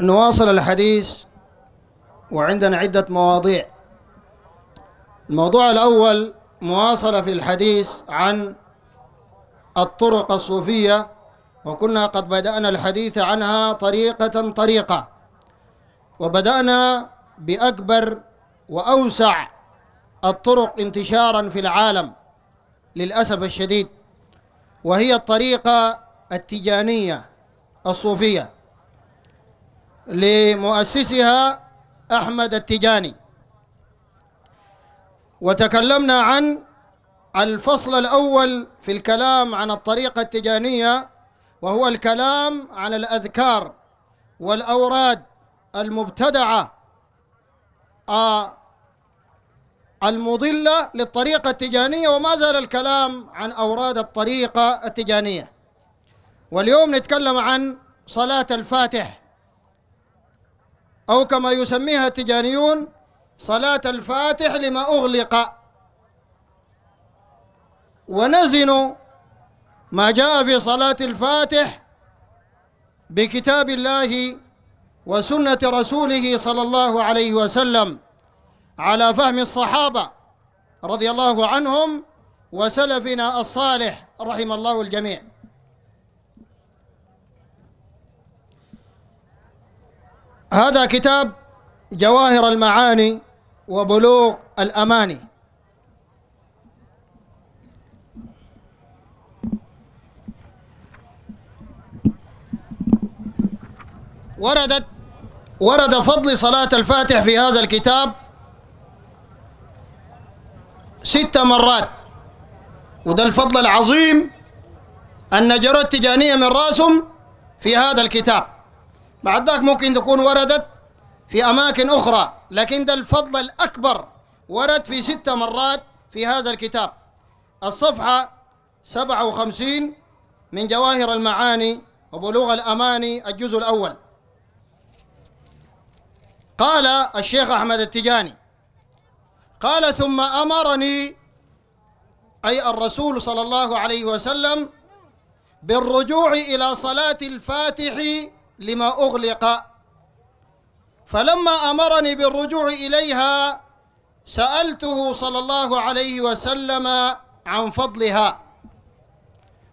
نواصل الحديث وعندنا عدة مواضيع الموضوع الأول مواصلة في الحديث عن الطرق الصوفية وكنا قد بدأنا الحديث عنها طريقة طريقة وبدأنا بأكبر وأوسع الطرق انتشارا في العالم للأسف الشديد وهي الطريقة التجانية الصوفية لمؤسسها أحمد التجاني وتكلمنا عن الفصل الأول في الكلام عن الطريقة التجانية وهو الكلام عن الأذكار والأوراد المبتدعة المضلة للطريقة التجانية وما زال الكلام عن أوراد الطريقة التجانية واليوم نتكلم عن صلاة الفاتح أو كما يسميها التجانيون صلاة الفاتح لما أغلق ونزن ما جاء في صلاة الفاتح بكتاب الله وسنة رسوله صلى الله عليه وسلم على فهم الصحابة رضي الله عنهم وسلفنا الصالح رحم الله الجميع هذا كتاب جواهر المعاني وبلوغ الأماني وردت ورد فضل صلاة الفاتح في هذا الكتاب ست مرات وده الفضل العظيم أن جرت تجانية من راسهم في هذا الكتاب بعد ذاك ممكن تكون وردت في أماكن أخرى لكن ده الفضل الأكبر ورد في ست مرات في هذا الكتاب الصفحة 57 من جواهر المعاني وبلوغ الأماني الجزء الأول قال الشيخ أحمد التجاني قال ثم أمرني أي الرسول صلى الله عليه وسلم بالرجوع إلى صلاة الفاتح لما أغلق فلما أمرني بالرجوع إليها سألته صلى الله عليه وسلم عن فضلها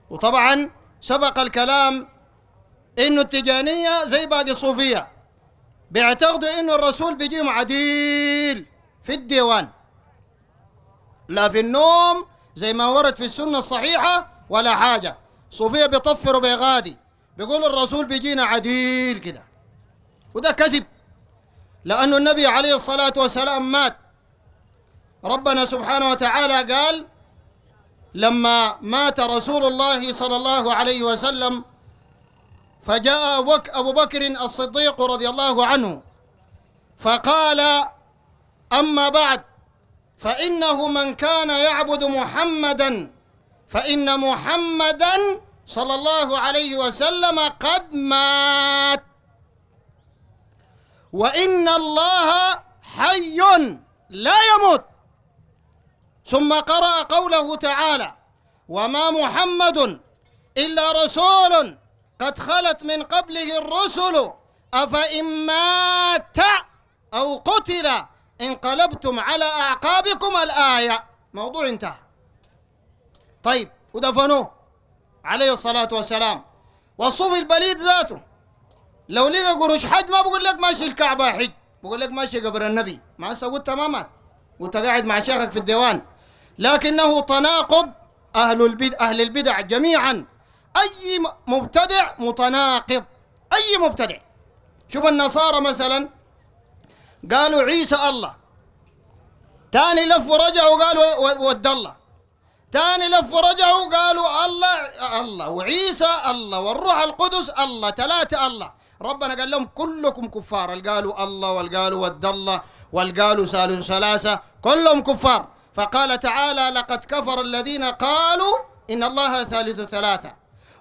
وطبعا سبق الكلام إن التجانية زي باقي الصوفية بيعتقدوا إن الرسول بيجيهم عديل في الديوان لا في النوم زي ما ورد في السنة الصحيحة ولا حاجة صوفية بيطفروا بيغادي بيقول الرسول بيجينا عديل كده وده كذب لأنه النبي عليه الصلاة والسلام مات ربنا سبحانه وتعالى قال لما مات رسول الله صلى الله عليه وسلم فجاء وك أبو بكر الصديق رضي الله عنه فقال أما بعد فإنه من كان يعبد محمدا فإن محمدا صلى الله عليه وسلم قد مات وإن الله حي لا يموت ثم قرأ قوله تعالى وما محمد إلا رسول قد خلت من قبله الرسل أفإن مات أو قتل انقلبتم على أعقابكم الآية موضوع انتهى طيب ودفنوه عليه الصلاة والسلام والصوفي البليد ذاته لو لقى قروش حج ما بقول لك ماشي الكعبة حج بقول لك ماشي قبر النبي ما سويت تماما وانت قاعد مع شيخك في الديوان لكنه تناقض أهل البدع أهل البدع جميعا أي مبتدع متناقض أي مبتدع شوف النصارى مثلا قالوا عيسى الله تاني لف ورجع قالوا ود الله تاني لف ورجعوا قالوا الله الله وعيسى الله والروح القدس الله ثلاثة الله ربنا قال لهم كلكم كفار قالوا الله والقالوا ود الله والقالوا سالوا ثلاثة كلهم كفار فقال تعالى لقد كفر الذين قالوا إن الله ثالث ثلاثة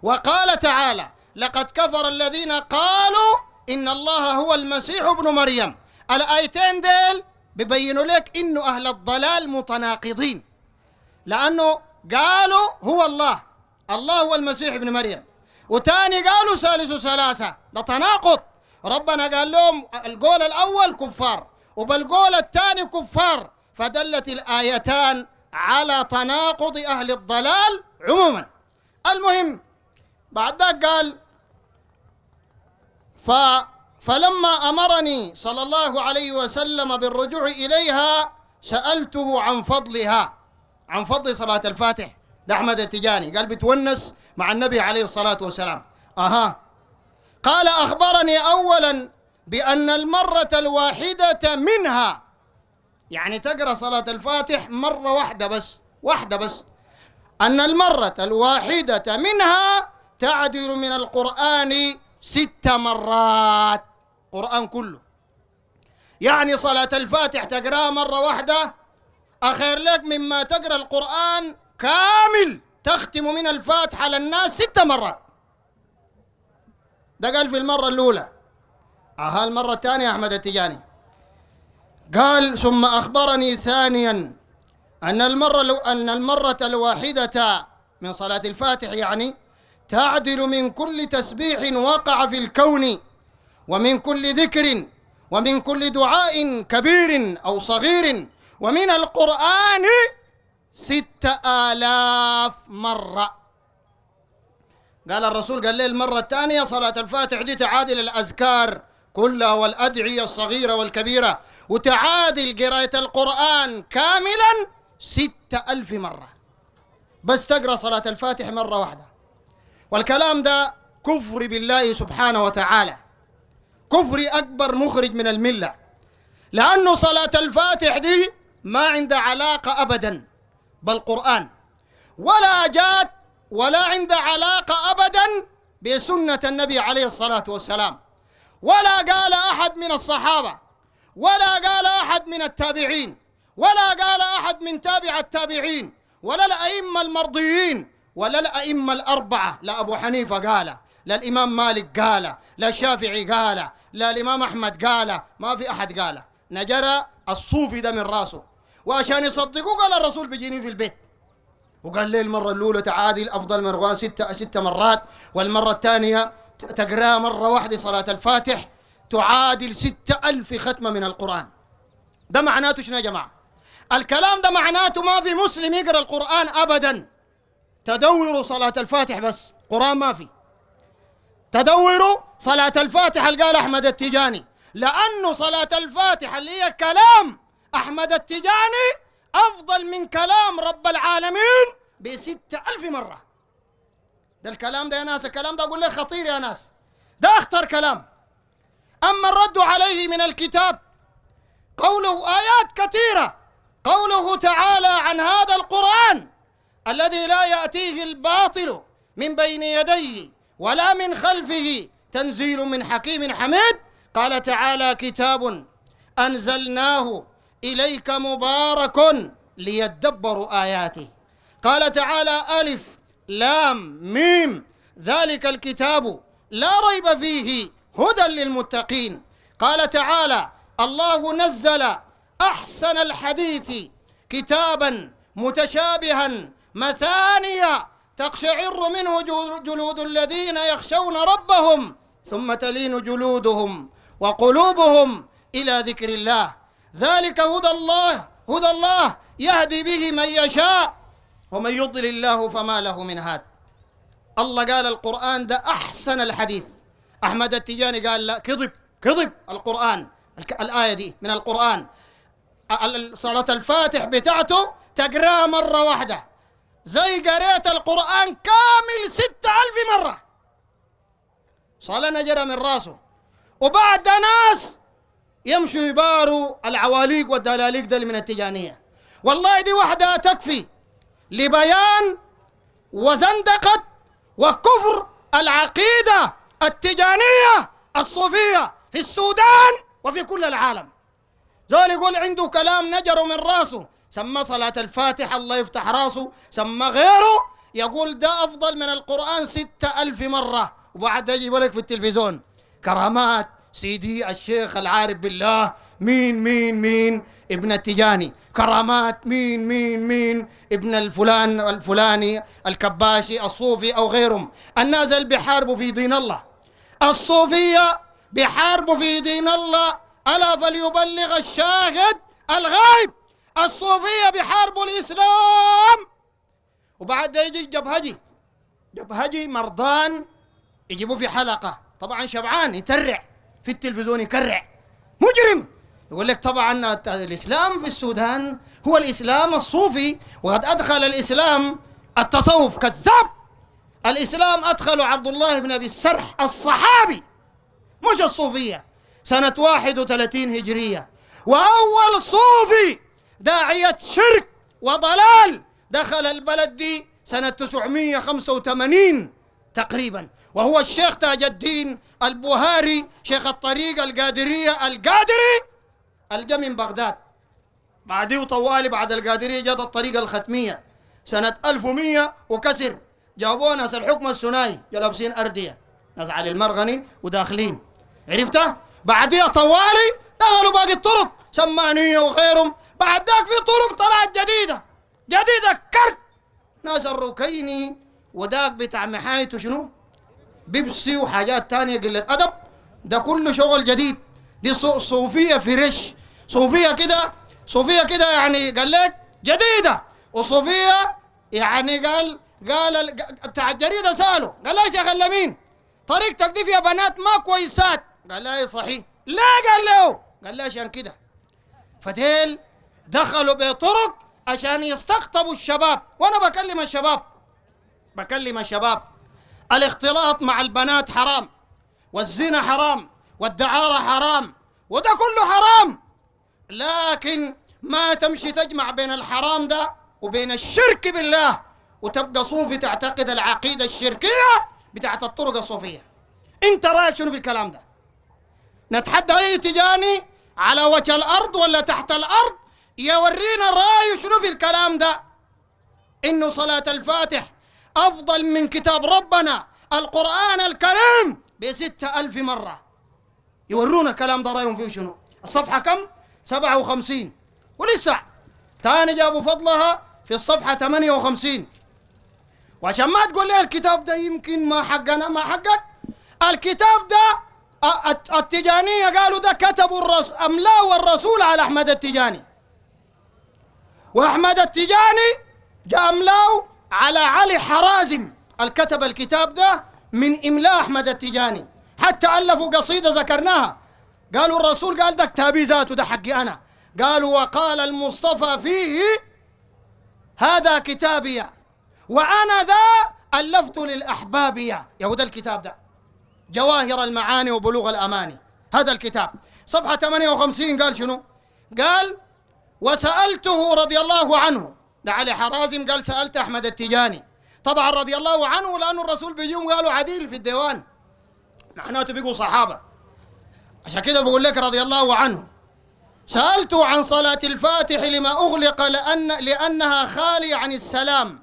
وقال تعالى لقد كفر الذين قالوا إن الله هو المسيح ابن مريم الآيتين ديل ببينوا لك إنه أهل الضلال متناقضين لأنه قالوا هو الله الله هو المسيح ابن مريم وتاني قالوا ثالث ثلاثة ده تناقض ربنا قال لهم القول الأول كفار وبالقول الثاني كفار فدلت الآيتان على تناقض أهل الضلال عموما المهم بعد ذلك قال ف فلما أمرني صلى الله عليه وسلم بالرجوع إليها سألته عن فضلها عن فضل صلاة الفاتح لأحمد التجاني قال بتونس مع النبي عليه الصلاة والسلام أها قال أخبرني أولا بأن المرة الواحدة منها يعني تقرأ صلاة الفاتح مرة واحدة بس واحدة بس أن المرة الواحدة منها تعدل من القرآن ست مرات قرآن كله يعني صلاة الفاتح تقرأها مرة واحدة أخير لك مما تقرأ القرآن كامل تختم من الفاتحة للناس ست مرات ده قال في المرة الأولى أها المرة الثانية أحمد التجاني قال ثم أخبرني ثانيا أن المرة لو أن المرة الواحدة من صلاة الفاتح يعني تعدل من كل تسبيح وقع في الكون ومن كل ذكر ومن كل دعاء كبير أو صغير ومن القرآن ستة آلاف مرة قال الرسول قال لي المرة الثانية صلاة الفاتح دي تعادل الأذكار كلها والأدعية الصغيرة والكبيرة وتعادل قراءة القرآن كاملا ستة ألف مرة بس تقرأ صلاة الفاتح مرة واحدة والكلام ده كفر بالله سبحانه وتعالى كفر أكبر مخرج من الملة لأنه صلاة الفاتح دي ما عنده علاقة أبدا بالقرآن ولا جات ولا عنده علاقة أبدا بسنة النبي عليه الصلاة والسلام ولا قال أحد من الصحابة ولا قال أحد من التابعين ولا قال أحد من تابع التابعين ولا الأئمة المرضيين ولا الأئمة الأربعة لا أبو حنيفة قال لا الإمام مالك قال لا الشافعي قال لا الإمام أحمد قال ما في أحد قال نجرى الصوفي ده من راسه وعشان يصدقوه قال الرسول بيجيني في البيت وقال لي المرة الأولى تعادل أفضل مرغوان ستة, ستة مرات والمرة الثانية تقرأ مرة واحدة صلاة الفاتح تعادل ستة ألف ختمة من القرآن ده معناته شنو يا جماعة الكلام ده معناته ما في مسلم يقرأ القرآن أبدا تدوروا صلاة الفاتح بس قرآن ما في تدوروا صلاة الفاتح قال أحمد التجاني لأنه صلاة الفاتح اللي هي كلام أحمد التجاني أفضل من كلام رب العالمين بستة ألف مرة ده الكلام ده يا ناس الكلام ده أقول لك خطير يا ناس ده أخطر كلام أما الرد عليه من الكتاب قوله آيات كثيرة قوله تعالى عن هذا القرآن الذي لا يأتيه الباطل من بين يديه ولا من خلفه تنزيل من حكيم حميد قال تعالى كتاب أنزلناه إليك مبارك ليدبروا آياته قال تعالى ألف لام ميم ذلك الكتاب لا ريب فيه هدى للمتقين قال تعالى الله نزل أحسن الحديث كتابا متشابها مثانيا تقشعر منه جلود الذين يخشون ربهم ثم تلين جلودهم وقلوبهم إلى ذكر الله ذلك هدى الله هدى الله يهدي به من يشاء ومن يضل الله فما له من هاد الله قال القرآن ده أحسن الحديث أحمد التجاني قال لا كذب كذب القرآن الآية دي من القرآن صلاة الفاتح بتاعته تقراها مرة واحدة زي قريت القرآن كامل ستة ألف مرة صلاة نجرة من راسه وبعد ناس يمشوا يباروا العواليق والدلاليق دل من التجانية والله دي وحدها تكفي لبيان وزندقة وكفر العقيدة التجانية الصوفية في السودان وفي كل العالم زول يقول عنده كلام نجر من راسه سمى صلاة الفاتحة الله يفتح راسه سمى غيره يقول ده أفضل من القرآن ستة ألف مرة وبعد يجيب لك في التلفزيون كرامات سيدي الشيخ العارف بالله مين مين مين ابن التجاني كرامات مين مين مين ابن الفلان الفلاني الكباشي الصوفي أو غيرهم الناس اللي في دين الله الصوفية بحاربوا في دين الله ألا فليبلغ الشاهد الغيب الصوفية بحاربوا الإسلام وبعد ده يجي جبهجي جبهجي مرضان يجيبوه في حلقة طبعا شبعان يترع في التلفزيون يكرع مجرم يقول لك طبعا الإسلام في السودان هو الإسلام الصوفي وقد أدخل الإسلام التصوف كذاب الإسلام أدخل عبد الله بن أبي السرح الصحابي مش الصوفية سنة 31 هجرية وأول صوفي داعية شرك وضلال دخل البلد دي سنة 985 تقريبا وهو الشيخ تاج الدين البهاري شيخ الطريق القادرية القادري الجا من بغداد بعده طوالي بعد القادرية جات الطريق الختمية سنة 1100 وكسر جابوه ناس الحكم الثنائي لابسين أردية ناس علي المرغني وداخلين عرفته؟ بعديها طوالي دخلوا باقي الطرق سمانية وغيرهم بعد ذاك في طرق طلعت جديدة جديدة كرت ناس الركيني وداك بتاع محايته شنو؟ بيبسي وحاجات تانية قلة أدب ده كله شغل جديد دي صوفية فريش صوفية كده صوفية كده يعني قال لك جديدة وصوفية يعني قال قال بتاع الجريدة سأله قال له يا شيخ اللمين طريقتك دي فيها بنات ما كويسات قال له إيه صحيح لا قال له قال له عشان كده فديل دخلوا بطرق عشان يستقطبوا الشباب وانا بكلم الشباب بكلم الشباب الاختلاط مع البنات حرام والزنا حرام والدعارة حرام وده كله حرام لكن ما تمشي تجمع بين الحرام ده وبين الشرك بالله وتبقى صوفي تعتقد العقيدة الشركية بتاعت الطرق الصوفية انت رايك شنو في الكلام ده نتحدى اي تجاني على وجه الارض ولا تحت الارض يورينا رايه شنو في الكلام ده انه صلاة الفاتح أفضل من كتاب ربنا القرآن الكريم بستة ألف مرة يورونا كلام ده رأيهم فيه شنو الصفحة كم؟ سبعة وخمسين ولسه تاني جابوا فضلها في الصفحة 58 وعشان ما تقول لي الكتاب ده يمكن ما حقنا ما حقك الكتاب ده التجانية قالوا ده كتبوا الرسول أملاه والرسول على أحمد التجاني وأحمد التجاني جاء أملاه على علي حرازم الكتب الكتاب ده من إملاء أحمد التجاني حتى ألفوا قصيدة ذكرناها قالوا الرسول قال ده كتابي ذاته ده حقي أنا قالوا وقال المصطفى فيه هذا كتابي وأنا ذا ألفت للأحباب يا يهود الكتاب ده جواهر المعاني وبلوغ الأماني هذا الكتاب صفحة 58 قال شنو قال وسألته رضي الله عنه ده علي حرازم قال سألت أحمد التجاني طبعا رضي الله عنه لأنه الرسول بيجيهم قالوا عديل في الديوان معناته بيقوا صحابة عشان كده بقول لك رضي الله عنه سألت عن صلاة الفاتح لما أغلق لأن لأنها خالية عن السلام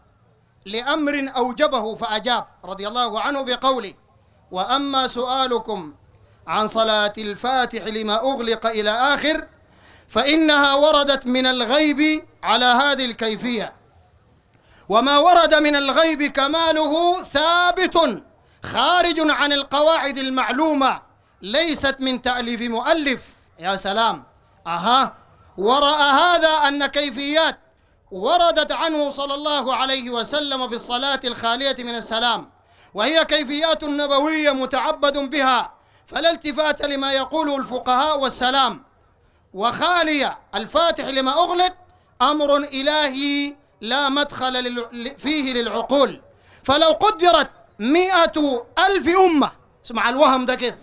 لأمر أوجبه فأجاب رضي الله عنه بقوله وأما سؤالكم عن صلاة الفاتح لما أغلق إلى آخر فإنها وردت من الغيب على هذه الكيفية وما ورد من الغيب كماله ثابت خارج عن القواعد المعلومة ليست من تأليف مؤلف يا سلام أها ورأى هذا أن كيفيات وردت عنه صلى الله عليه وسلم في الصلاة الخالية من السلام وهي كيفيات نبوية متعبد بها فلا التفات لما يقوله الفقهاء والسلام وخالية الفاتح لما أغلق أمر إلهي لا مدخل فيه للعقول فلو قدرت مئة ألف أمة اسمع الوهم ده كيف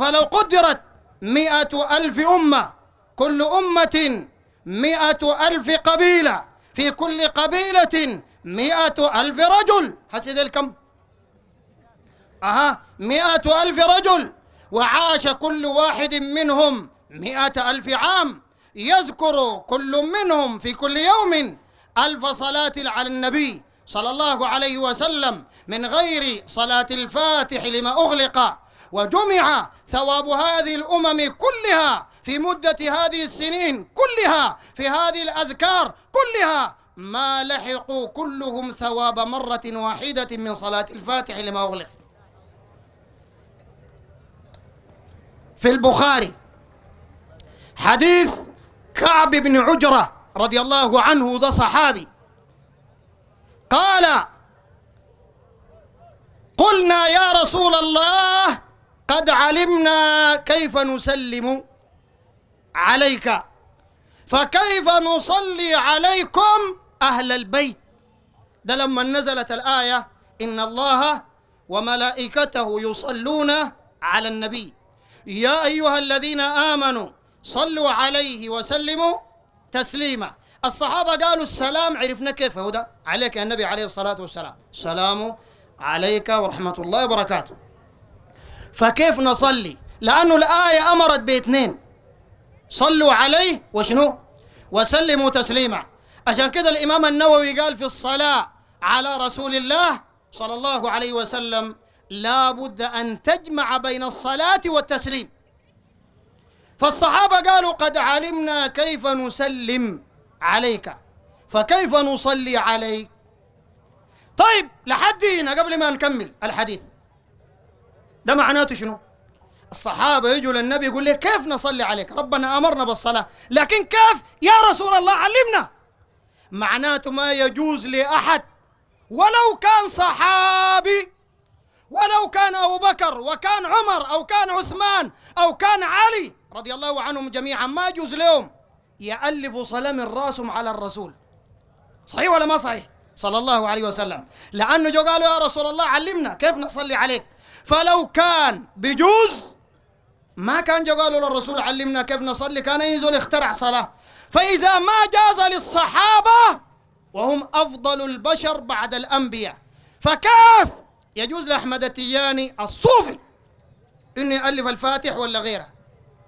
فلو قدرت مئة ألف أمة كل أمة مئة ألف قبيلة في كل قبيلة مئة ألف رجل حسيت الكم أها مئة ألف رجل وعاش كل واحد منهم مئة ألف عام يذكر كل منهم في كل يوم ألف صلاة على النبي صلى الله عليه وسلم من غير صلاة الفاتح لما أغلق وجمع ثواب هذه الأمم كلها في مدة هذه السنين كلها في هذه الأذكار كلها ما لحقوا كلهم ثواب مرة واحدة من صلاة الفاتح لما أغلق في البخاري حديث كعب بن عجرة رضي الله عنه ذا صحابي قال قلنا يا رسول الله قد علمنا كيف نسلم عليك فكيف نصلي عليكم أهل البيت ده لما نزلت الآية إن الله وملائكته يصلون على النبي يا أيها الذين آمنوا صلوا عليه وسلموا تسليما الصحابة قالوا السلام عرفنا كيف هدى عليك يا النبي عليه الصلاة والسلام سلام عليك ورحمة الله وبركاته فكيف نصلي لأنه الآية أمرت باثنين صلوا عليه وشنو وسلموا تسليما عشان كده الإمام النووي قال في الصلاة على رسول الله صلى الله عليه وسلم لا بد أن تجمع بين الصلاة والتسليم فالصحابة قالوا قد علمنا كيف نسلم عليك فكيف نصلي عليك طيب لحد هنا قبل ما نكمل الحديث ده معناته شنو الصحابة يجوا للنبي يقول له كيف نصلي عليك ربنا أمرنا بالصلاة لكن كيف يا رسول الله علمنا معناته ما يجوز لأحد ولو كان صحابي ولو كان أبو بكر وكان عمر أو كان عثمان أو كان علي رضي الله عنهم جميعا ما يجوز لهم يألفوا صلم راسهم على الرسول صحيح ولا ما صحيح صلى الله عليه وسلم لأنه جو قالوا يا رسول الله علمنا كيف نصلي عليك فلو كان بجوز ما كان جو قالوا للرسول علمنا كيف نصلي كان ينزل اخترع صلاة فإذا ما جاز للصحابة وهم أفضل البشر بعد الأنبياء فكيف يجوز لأحمد التياني الصوفي إنه يألف الفاتح ولا غيره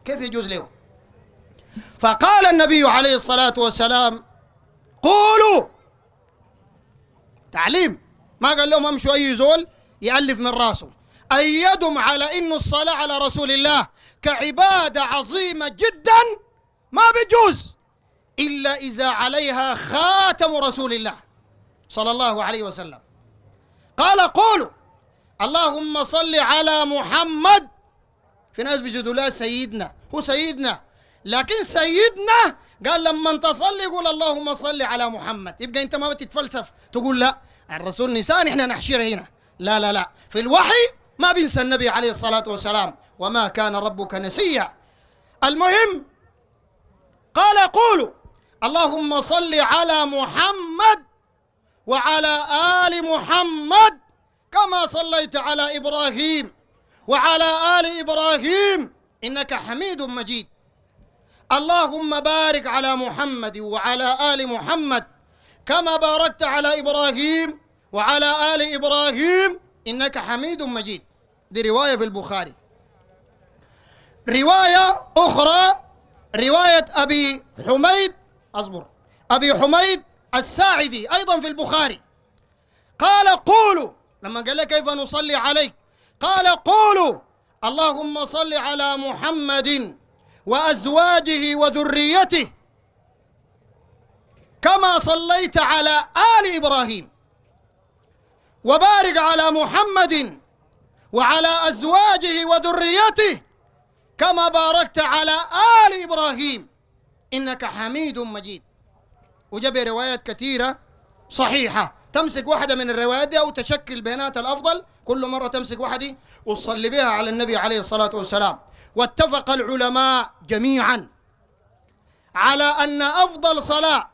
كيف يجوز لهم فقال النبي عليه الصلاة والسلام قولوا تعليم ما قال لهم امشوا أي زول يألف من راسه أيدهم على إن الصلاة على رسول الله كعبادة عظيمة جدا ما بجوز إلا إذا عليها خاتم رسول الله صلى الله عليه وسلم قال قولوا اللهم صل على محمد في ناس بيجدوا لا سيدنا هو سيدنا لكن سيدنا قال لما تصلي يقول اللهم صل على محمد يبقى انت ما بتتفلسف تقول لا الرسول نسان احنا نحشره هنا لا لا لا في الوحي ما بينسى النبي عليه الصلاة والسلام وما كان ربك نسيا المهم قال قولوا اللهم صل على محمد وعلى آل محمد كما صليت على إبراهيم وعلى آل إبراهيم إنك حميد مجيد اللهم بارك على محمد وعلى آل محمد كما باركت على إبراهيم وعلى آل إبراهيم إنك حميد مجيد دي رواية في البخاري رواية أخرى رواية أبي حميد أصبر أبي حميد الساعدي أيضا في البخاري قال قولوا لما قال لك كيف نصلي عليك قال قولوا اللهم صل على محمد وأزواجه وذريته كما صليت على آل إبراهيم وبارك على محمد وعلى أزواجه وذريته كما باركت على آل إبراهيم إنك حميد مجيد وجاب روايات كثيرة صحيحة تمسك واحدة من الروايات دي أو تشكل بينات الأفضل كل مرة تمسك واحدة وتصلي بها على النبي عليه الصلاة والسلام واتفق العلماء جميعا على أن أفضل صلاة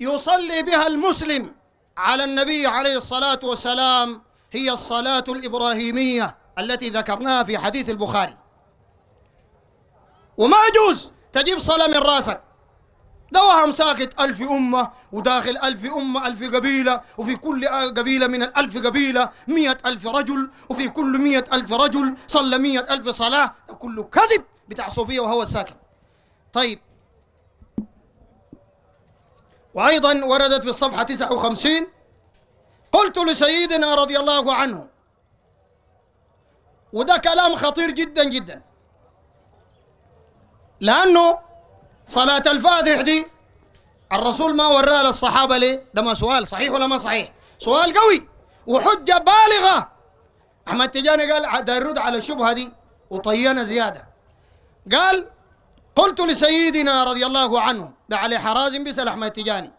يصلي بها المسلم على النبي عليه الصلاة والسلام هي الصلاة الإبراهيمية التي ذكرناها في حديث البخاري وما يجوز تجيب صلاة من راسك ده وهم ساكت ألف أمة وداخل ألف أمة ألف قبيلة وفي كل قبيلة من الألف قبيلة مية ألف رجل وفي كل مية ألف رجل صلى مية ألف صلاة ده كله كذب بتاع صوفية وهو الساكت طيب وأيضا وردت في الصفحة 59 قلت لسيدنا رضي الله عنه وده كلام خطير جدا جدا لأنه صلاة الفاتح دي الرسول ما وراها للصحابة ليه؟ ده ما سؤال صحيح ولا ما صحيح؟ سؤال قوي وحجة بالغة أحمد تجاني قال ده يرد على الشبهة دي وطينا زيادة قال قلت لسيدنا رضي الله عنه ده علي حرازم بيسأل أحمد تجاني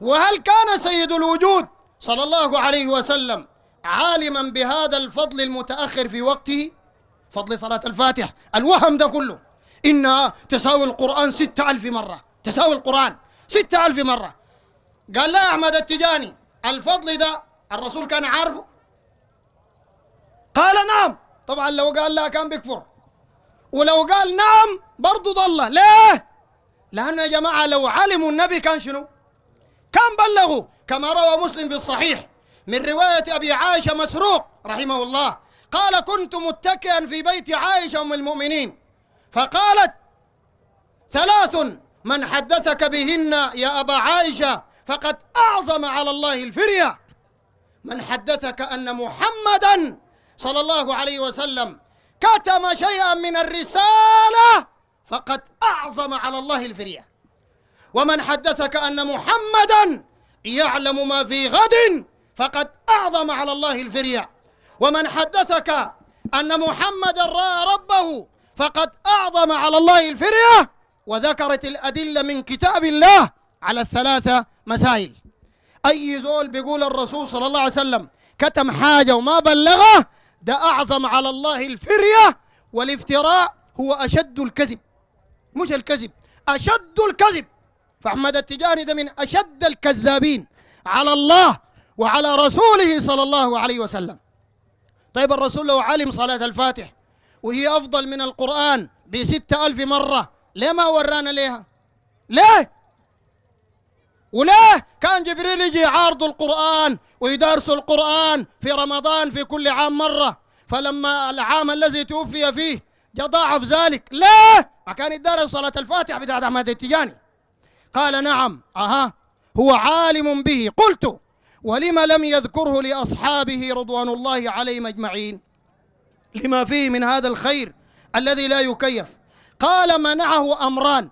وهل كان سيد الوجود صلى الله عليه وسلم عالما بهذا الفضل المتأخر في وقته فضل صلاة الفاتح الوهم ده كله إنها تساوي القرآن ستة ألف مرة تساوي القرآن ستة ألف مرة قال لا يا أحمد التجاني الفضل ده الرسول كان عارفه قال نعم طبعا لو قال لا كان بيكفر ولو قال نعم برضه ضله ليه؟ لأنه يا جماعة لو علموا النبي كان شنو؟ كان بلغوا كما روى مسلم في الصحيح من رواية أبي عائشة مسروق رحمه الله قال كنت متكئا في بيت عائشة أم المؤمنين فقالت ثلاث من حدثك بهن يا أبا عائشة فقد أعظم على الله الفرية من حدثك أن محمدا صلى الله عليه وسلم كتم شيئا من الرسالة فقد أعظم على الله الفرية ومن حدثك أن محمدا يعلم ما في غد فقد أعظم على الله الفرية ومن حدثك أن محمدا رأى ربه فقد أعظم على الله الفرية وذكرت الأدلة من كتاب الله على الثلاثة مسائل أي زول بيقول الرسول صلى الله عليه وسلم كتم حاجة وما بلغه ده أعظم على الله الفرية والافتراء هو أشد الكذب مش الكذب أشد الكذب فأحمد التجاني ده من أشد الكذابين على الله وعلى رسوله صلى الله عليه وسلم طيب الرسول لو علم صلاة الفاتح وهي أفضل من القرآن بستة ألف مرة ليه ما ورانا ليها ليه وليه كان جبريل يجي عارض القرآن ويدارس القرآن في رمضان في كل عام مرة فلما العام الذي توفي فيه جاء ذلك ليه ما كان يدارس صلاة الفاتحة بتاعت أحمد التجاني قال نعم أها هو عالم به قلت ولم لم يذكره لأصحابه رضوان الله عليهم أجمعين لما فيه من هذا الخير الذي لا يكيف قال منعه أمران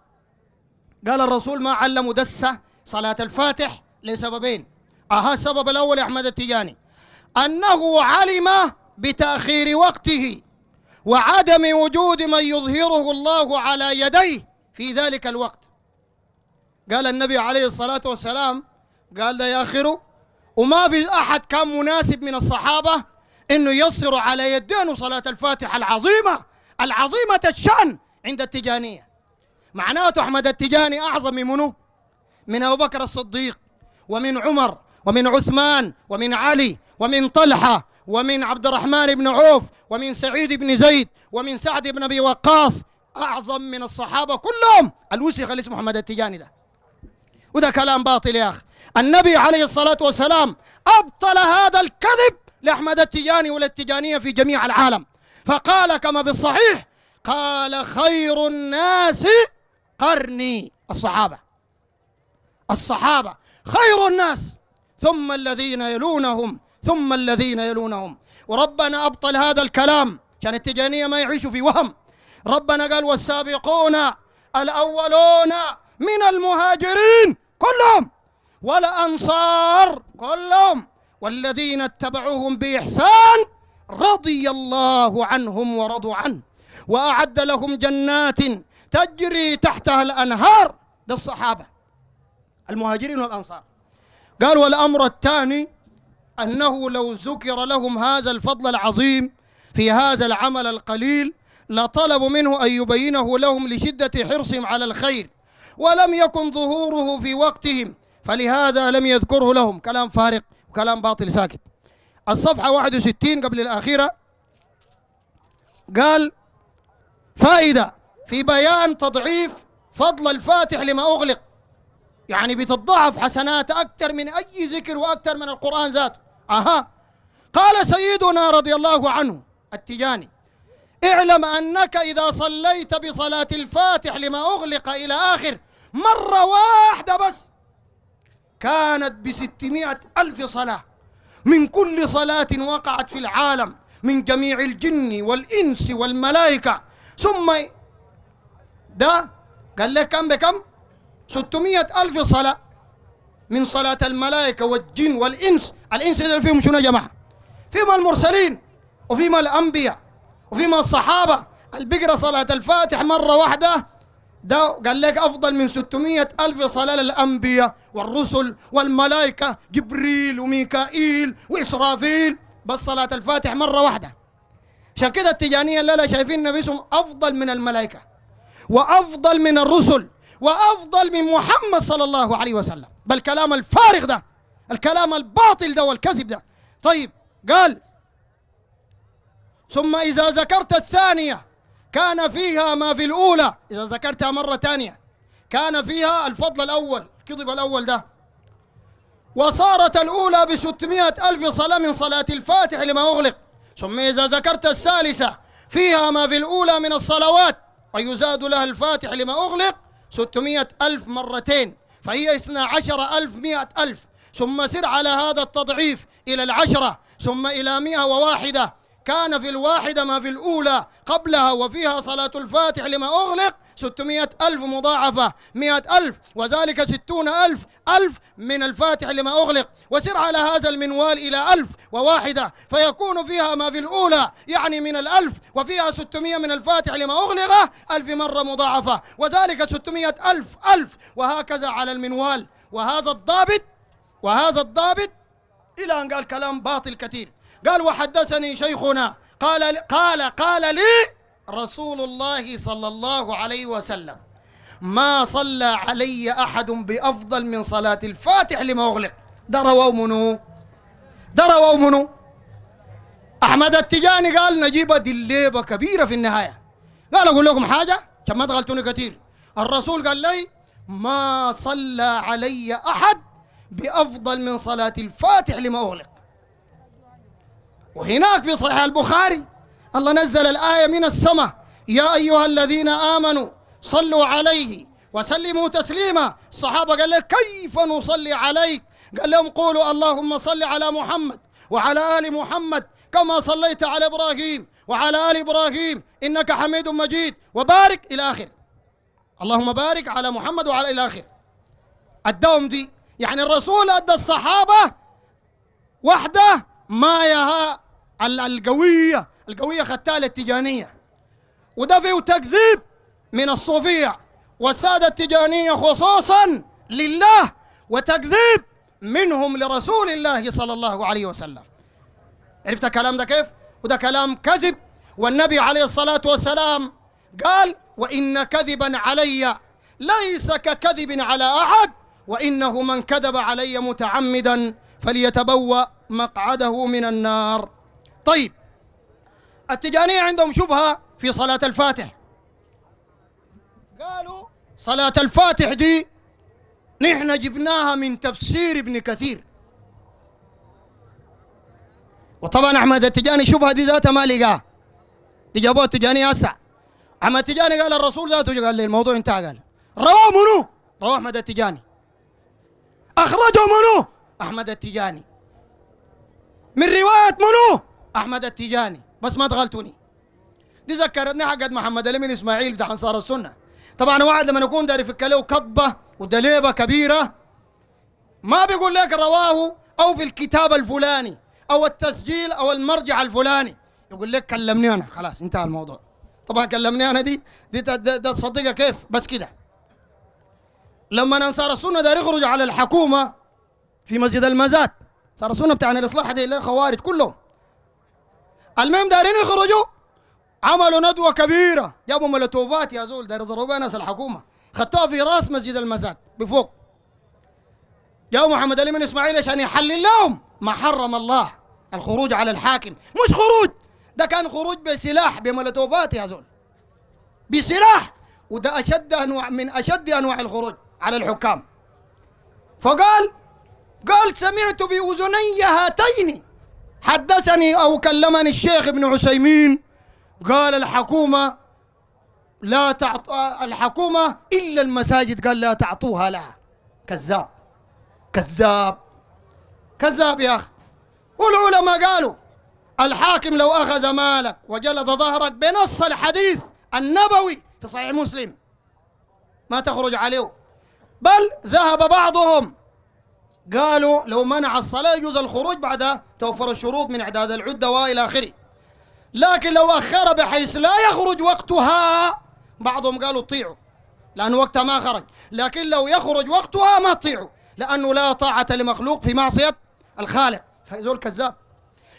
قال الرسول ما علم دسة صلاة الفاتح لسببين أها السبب الأول أحمد التجاني أنه علم بتأخير وقته وعدم وجود من يظهره الله على يديه في ذلك الوقت قال النبي عليه الصلاة والسلام قال ده يأخره وما في أحد كان مناسب من الصحابة أنه يصر على يدين صلاة الفاتحة العظيمة العظيمة الشأن عند التجانية معناته أحمد التجاني أعظم من منه من أبو بكر الصديق ومن عمر ومن عثمان ومن علي ومن طلحة ومن عبد الرحمن بن عوف ومن سعيد بن زيد ومن سعد بن أبي وقاص أعظم من الصحابة كلهم الوسخ اللي اسمه احمد التجاني ده وده كلام باطل يا أخي النبي عليه الصلاة والسلام أبطل هذا الكذب لأحمد التجاني والاتجانية في جميع العالم فقال كما بالصحيح قال خير الناس قرني الصحابة الصحابة خير الناس ثم الذين يلونهم ثم الذين يلونهم وربنا أبطل هذا الكلام كان التجانية ما يعيشوا في وهم ربنا قال والسابقون الأولون من المهاجرين كلهم والأنصار كلهم والذين اتبعوهم بإحسان رضي الله عنهم ورضوا عنه وأعد لهم جنات تجري تحتها الأنهار للصحابة المهاجرين والأنصار قال والأمر الثاني أنه لو ذكر لهم هذا الفضل العظيم في هذا العمل القليل لطلبوا منه أن يبينه لهم لشدة حرصهم على الخير ولم يكن ظهوره في وقتهم فلهذا لم يذكره لهم كلام فارق كلام باطل ساكت الصفحة 61 قبل الأخيرة قال فائدة في بيان تضعيف فضل الفاتح لما أغلق يعني بتضعف حسنات أكثر من أي ذكر وأكثر من القرآن ذاته أها قال سيدنا رضي الله عنه التجاني اعلم أنك إذا صليت بصلاة الفاتح لما أغلق إلى آخر مرة واحدة بس كانت بستمائة ألف صلاة من كل صلاة وقعت في العالم من جميع الجن والإنس والملائكة ثم ده قال لك كم بكم ستمائة ألف صلاة من صلاة الملائكة والجن والإنس الإنس اللي فيهم شنو يا جماعة فيما المرسلين وفيما الأنبياء وفيما الصحابة البقرة صلاة الفاتح مرة واحدة ده قال لك أفضل من 600 ألف صلاة للأنبياء والرسل والملائكة جبريل وميكائيل وإسرافيل بس صلاة الفاتح مرة واحدة عشان كده التجانية لا شايفين نفسهم أفضل من الملائكة وأفضل من الرسل وأفضل من محمد صلى الله عليه وسلم بل كلام الفارغ ده الكلام الباطل ده والكذب ده طيب قال ثم إذا ذكرت الثانية كان فيها ما في الأولى إذا ذكرتها مرة ثانية كان فيها الفضل الأول كذب الأول ده وصارت الأولى بستمائة ألف صلاة من صلاة الفاتح لما أغلق ثم إذا ذكرت الثالثة فيها ما في الأولى من الصلوات ويزاد لها الفاتح لما أغلق ستمائة ألف مرتين فهي إثنى عشر ألف مئة ألف ثم سر على هذا التضعيف إلى العشرة ثم إلى مئة وواحدة كان في الواحدة ما في الأولى قبلها وفيها صلاة الفاتح لما أغلق 600 ألف مضاعفة 100 ألف وذلك 60 ألف ألف من الفاتح لما أغلق وسر على هذا المنوال إلى ألف وواحدة فيكون فيها ما في الأولى يعني من الألف وفيها 600 من الفاتح لما أغلق ألف مرة مضاعفة وذلك 600 ألف ألف وهكذا على المنوال وهذا الضابط وهذا الضابط إلى أن قال كلام باطل كثير قال وحدثني شيخنا قال قال قال لي رسول الله صلى الله عليه وسلم ما صلى علي أحد بأفضل من صلاة الفاتح لما أغلق دروا منو دروا منو أحمد التجاني قال نجيب دليبة كبيرة في النهاية قال أقول لكم حاجة عشان ما دخلتوني كثير الرسول قال لي ما صلى علي أحد بأفضل من صلاة الفاتح لما أغلق وهناك في صحيح البخاري الله نزل الآية من السماء يا أيها الذين آمنوا صلوا عليه وسلموا تسليما الصحابة قال له كيف نصلي عليك قال لهم قولوا اللهم صل على محمد وعلى آل محمد كما صليت على إبراهيم وعلى آل إبراهيم إنك حميد مجيد وبارك إلى آخر اللهم بارك على محمد وعلى إلى آخر الدوم دي يعني الرسول أدى الصحابة وحده مايها القوية القوية ختالة التجانية وده فيه تكذيب من الصوفية والسادة التجانية خصوصا لله وتكذيب منهم لرسول الله صلى الله عليه وسلم عرفت الكلام ده كيف؟ وده كلام كذب والنبي عليه الصلاة والسلام قال وإن كذبا علي ليس ككذب على أحد وإنه من كذب علي متعمدا فليتبوأ مقعده من النار طيب التجانية عندهم شبهة في صلاة الفاتح قالوا صلاة الفاتح دي نحن جبناها من تفسير ابن كثير وطبعا أحمد التجاني شبهة دي ذاتها ما لقاها دي جابوها التجاني أسع أحمد التجاني قال الرسول ذاته قال لي الموضوع انتهى قال رواه منو؟ رواه أحمد التجاني أخرجه منو؟ أحمد التجاني من رواية منو؟ أحمد التجاني بس ما تغلطوني دي ذكرتني حقت محمد الامين إسماعيل بتاع أنصار السنة طبعا واحد لما يكون داري في الكلام كضبة ودليبة كبيرة ما بيقول لك رواه أو في الكتاب الفلاني أو التسجيل أو المرجع الفلاني يقول لك كلمني أنا خلاص انتهى الموضوع طبعا كلمني أنا دي دي تصدقها كيف بس كده لما انصار السنه ده يخرج على الحكومه في مسجد المزاد صار السنه بتاعنا الاصلاح دي خوارج كلهم المهم دارين يخرجوا عملوا ندوه كبيره جابوا مولوتوفات يا زول دار يضربوا ناس الحكومه خدتوها في راس مسجد المزاد بفوق يا محمد علي من اسماعيل عشان يحلل لهم ما حرم الله الخروج على الحاكم مش خروج ده كان خروج بسلاح بمولوتوفات يا زول بسلاح وده اشد انواع من اشد انواع الخروج على الحكام فقال قال سمعت بأذني هاتين حدثني أو كلمني الشيخ ابن عثيمين قال الحكومة لا تعط الحكومة إلا المساجد قال لا تعطوها لها كذاب كذاب كذاب يا أخي والعلماء قالوا الحاكم لو أخذ مالك وجلد ظهرك بنص الحديث النبوي في صحيح مسلم ما تخرج عليه بل ذهب بعضهم قالوا لو منع الصلاة يجوز الخروج بعد توفر الشروط من إعداد العدة وإلى آخره لكن لو أخر بحيث لا يخرج وقتها بعضهم قالوا اطيعوا لأن وقتها ما خرج لكن لو يخرج وقتها ما طيعوا لأنه لا طاعة لمخلوق في معصية الخالق فزول كذاب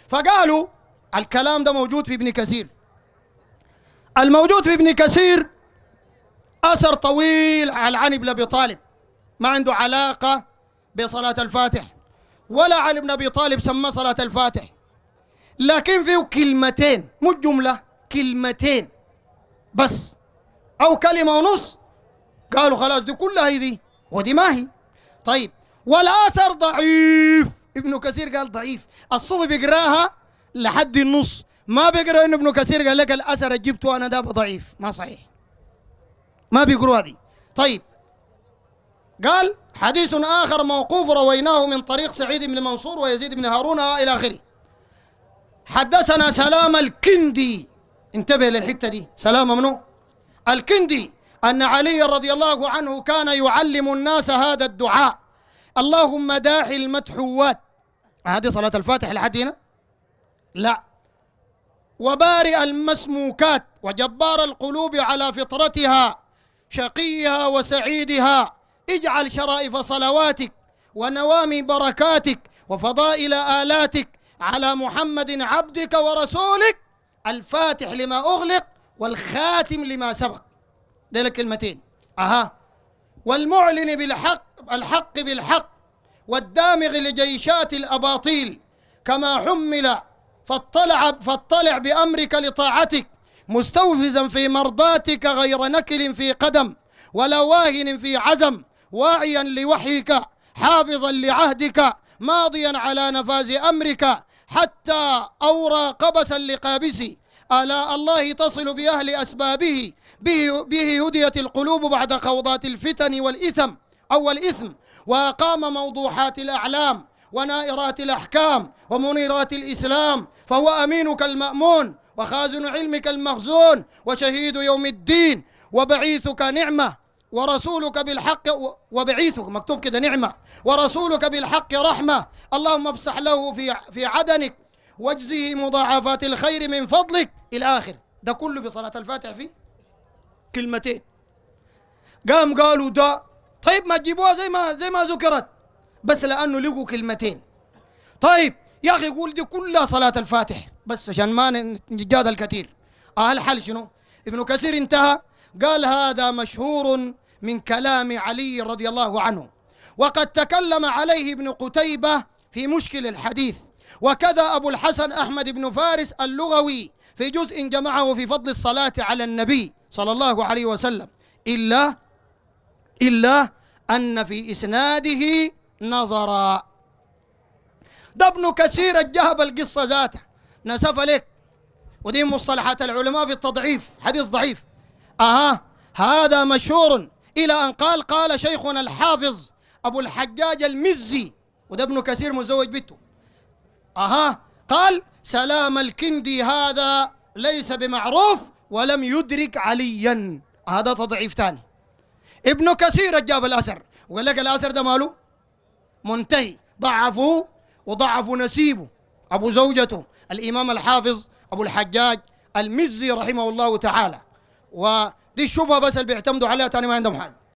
فقالوا الكلام ده موجود في ابن كثير الموجود في ابن كثير أثر طويل عن ابن أبي طالب ما عنده علاقة بصلاة الفاتح ولا علي بن أبي طالب سمى صلاة الفاتح لكن فيه كلمتين مو جملة كلمتين بس أو كلمة ونص قالوا خلاص دي كلها هي دي ودي ما هي طيب والآثر ضعيف ابن كثير قال ضعيف الصوفي بيقراها لحد النص ما بيقرأ إن ابن كثير قال لك الأثر جبته أنا ده ضعيف ما صحيح ما بيقروها دي طيب قال حديث آخر موقوف رويناه من طريق سعيد بن منصور ويزيد بن هارون إلى آخره حدثنا سلام الكندي انتبه للحتة دي سلام منو الكندي أن علي رضي الله عنه كان يعلم الناس هذا الدعاء اللهم داحي المدحوات هذه صلاة الفاتح لحد هنا لا وبارئ المسموكات وجبار القلوب على فطرتها شقيها وسعيدها اجعل شرائف صلواتك ونوامي بركاتك وفضائل آلاتك على محمد عبدك ورسولك الفاتح لما أغلق والخاتم لما سبق ذلك كلمتين أها والمعلن بالحق الحق بالحق والدامغ لجيشات الأباطيل كما حمل فاطلع فاطلع بأمرك لطاعتك مستوفزا في مرضاتك غير نكل في قدم ولا واهن في عزم واعيا لوحيك حافظا لعهدك ماضيا على نفاذ أمرك حتى أورى قبسا لقابسي ألا الله تصل بأهل أسبابه به, به هديت القلوب بعد خوضات الفتن والإثم أو الإثم وأقام موضوحات الأعلام ونائرات الأحكام ومنيرات الإسلام فهو أمينك المأمون وخازن علمك المخزون وشهيد يوم الدين وبعيثك نعمة ورسولك بالحق وبعيثك مكتوب كده نعمة ورسولك بالحق رحمة اللهم افسح له في في عدنك واجزه مضاعفات الخير من فضلك إلى آخر ده كله في صلاة الفاتح في كلمتين قام قالوا ده طيب ما تجيبوها زي ما زي ما ذكرت بس لأنه لقوا كلمتين طيب يا أخي يقول دي كلها صلاة الفاتح بس عشان ما نتجادل كثير أهل حل شنو ابن كثير انتهى قال هذا مشهور من كلام علي رضي الله عنه وقد تكلم عليه ابن قتيبة في مشكل الحديث وكذا أبو الحسن أحمد بن فارس اللغوي في جزء جمعه في فضل الصلاة على النبي صلى الله عليه وسلم إلا إلا أن في إسناده نظرا ده ابن كثير الجهب القصة ذاته نسف لك ودي مصطلحات العلماء في التضعيف حديث ضعيف أها هذا مشهور إلى أن قال قال شيخنا الحافظ أبو الحجاج المزي وده ابن كثير مزوج بيته أها قال سلام الكندي هذا ليس بمعروف ولم يدرك عليا هذا تضعيف ثاني ابن كثير جاب الأثر وقال لك الأثر ده ماله منتهي ضعفوه وضعفوا نسيبه أبو زوجته الإمام الحافظ أبو الحجاج المزي رحمه الله تعالى و دي الشبهه بس اللي بيعتمدوا عليها ثاني ما عندهم حاجه